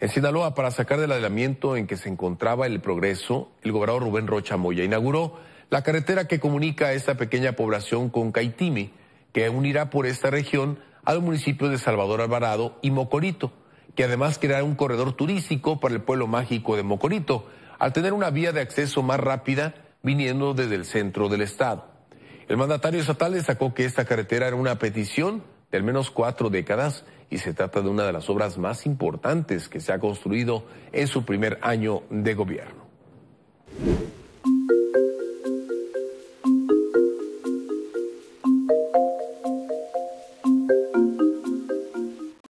En Sinaloa, para sacar del adelamiento en que se encontraba el progreso, el gobernador Rubén Rocha Moya inauguró la carretera que comunica a esta pequeña población con Caitimi, que unirá por esta región al municipio de Salvador Alvarado y Mocorito, que además creará un corredor turístico para el pueblo mágico de Mocorito, al tener una vía de acceso más rápida viniendo desde el centro del estado. El mandatario estatal destacó que esta carretera era una petición de al menos cuatro décadas y se trata de una de las obras más importantes que se ha construido en su primer año de gobierno.